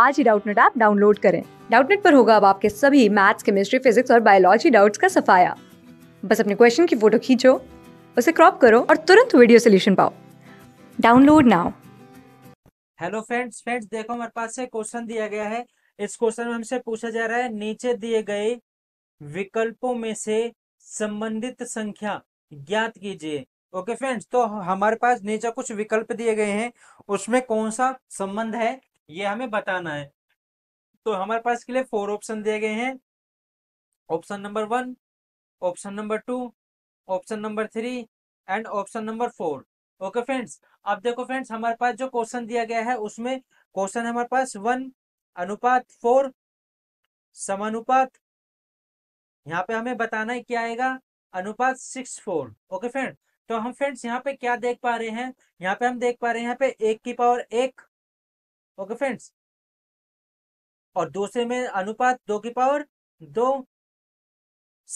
आज ही Doubtnut app download करें डाउटनेट पर होगा अब आपके सभी मैथ्स केमिस्ट्री फिजिक्स और बायोलॉजी डाउट्स का सफाया बस अपने क्वेश्चन की फोटो खींचो उसे क्रॉप करो और तुरंत वीडियो सोल्यूशन पाओ download now hello friends friends देखो हमारे पास से क्वेश्चन दिया गया है इस क्वेश्चन में हमसे पूछा जा रहा है नीचे दिए गए विकल्पों में से संबंधित संख्या ज्ञात कीजिए ओके फ्रेंड्स तो हमारे पास नीचे कुछ विकल्प दिए गए हैं उसमें कौन सा संबंध है ये हमें बताना है तो हमारे पास के लिए फोर ऑप्शन दिए गए हैं option number one option number two option number three and option number four okay friends अब देखो फ्रेंड्स हमारे पास जो क्वेश्चन दिया गया है उसमें क्वेश्चन हमारे पास वन अनुपात फोर समानुपात यहाँ पे हमें बताना है क्या आएगा अनुपात सिक्स फोर ओके फ्रेंड तो हम फ्रेंड्स यहाँ पे क्या देख पा रहे हैं यहाँ पे हम देख पा रहे हैं यहाँ पे एक की पावर एक ओके फ्रेंड्स और दूसरे में अनुपात दो की पावर दो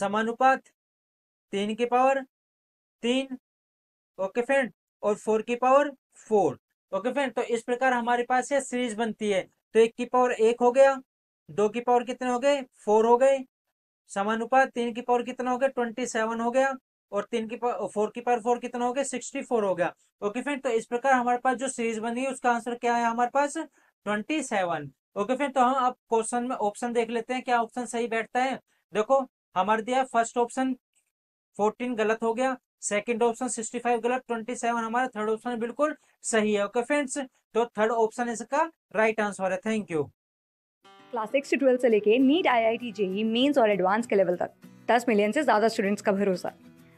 समानुपात तीन की पावर तीन ओके फ्रेंड और फोर की पावर फोर ओके फ्रेंड तो इस प्रकार हमारे पास ये सीरीज बनती है तो एक की पावर एक हो गया दो की पावर कितने हो गए फोर हो गए समानुपात तीन की पावर कितना हो गया ट्वेंटी सेवन हो गया और तीन की पावर फोर की पावर फोर कितना हो गया सिक्सटी फोर हो गया ओके फ्रेंड तो इस प्रकार हमारे पास जो सीरीज बनी है उसका आंसर क्या है हमारे पास ट्वेंटी सेवन ओके फ्रेंड तो हम अब क्वेश्चन में ऑप्शन देख लेते हैं क्या ऑप्शन सही बैठता है देखो हमारे दिया फर्स्ट ऑप्शन फोर्टीन गलत हो गया सेकेंड ऑप्शन सिक्सटी फाइव गलत ट्वेंटी सेवन हमारा थर्ड ऑप्शन बिल्कुल सही है ओके okay, फ्रेंड्स तो थर्ड ऑप्शन इसका राइट आंसर है थैंक यू क्लास सिक्स से से लेके NEET I I T JEE और एडवांस के लेवल तक दस मिलियन से ज्यादा स्टूडेंट्स का भरोसा